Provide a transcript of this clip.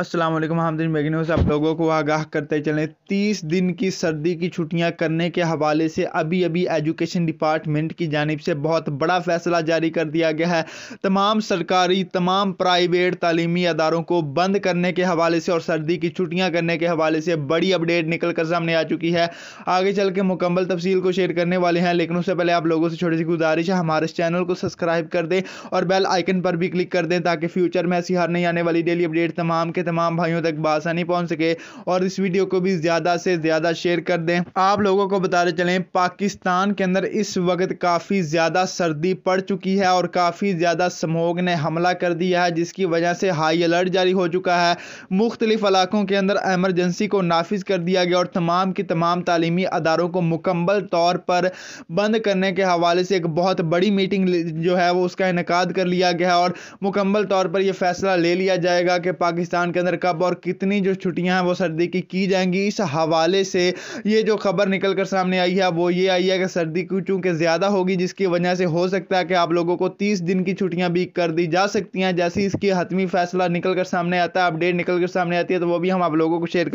अस्सलाम वालेकुम हामदीन मेगनोस आप लोगों को आगाह करते चलें तीस दिन की सर्दी की छुट्टियां करने के हवाले से अभी अभी एजुकेशन डिपार्टमेंट की जानब से बहुत बड़ा फैसला जारी कर दिया गया है तमाम सरकारी तमाम प्राइवेट तालीमी अदारों को बंद करने के हवाले से और सर्दी की छुट्टियाँ करने के हवाले से बड़ी अपडेट निकल कर सामने आ चुकी है आगे चल के मुकम्मल तफसील को शेयर करने वाले हैं लेकिन उससे पहले आप लोगों से छोटी सी गुजारिश है हमारे इस चैनल को सब्सक्राइब कर दें और बेल आइकन पर भी क्लिक कर दें ताकि फ्यूचर में ऐसी हारने नहीं आने वाली डेली अपडेट तमाम के के तमाम भाइयों तक बासानी पहुंच सके और इस वीडियो को भी ज़्यादा से ज़्यादा शेयर कर दें आप लोगों को बताते चलें पाकिस्तान के अंदर इस वक्त काफ़ी ज़्यादा सर्दी पड़ चुकी है और काफ़ी ज़्यादा समोग ने हमला कर दिया है जिसकी वजह से हाई अलर्ट जारी हो चुका है मुख्तलिफ इलाकों के अंदर एमरजेंसी को नाफिज कर दिया गया और तमाम की तमाम तालीमी अदारों को मुकम्मल तौर पर बंद करने के हवाले से एक बहुत बड़ी मीटिंग जो है वो उसका इनका कर लिया गया और मुकम्मल तौर पर यह फैसला ले लिया जाएगा कि पाकिस्तान के अंदर कब और कितनी जो छुट्टियां हैं वो सर्दी की की जाएंगी इस हवाले से ये जो खबर निकल कर सामने आई है वो ये आई है कि सर्दी क्यों चूंकि ज़्यादा होगी जिसकी वजह से हो सकता है कि आप लोगों को तीस दिन की छुट्टियां भी कर दी जा सकती हैं जैसे इसकी हतमी फैसला निकल कर सामने आता है अपडेट निकल कर सामने आती है तो वो भी हम आप लोगों को शेयर कर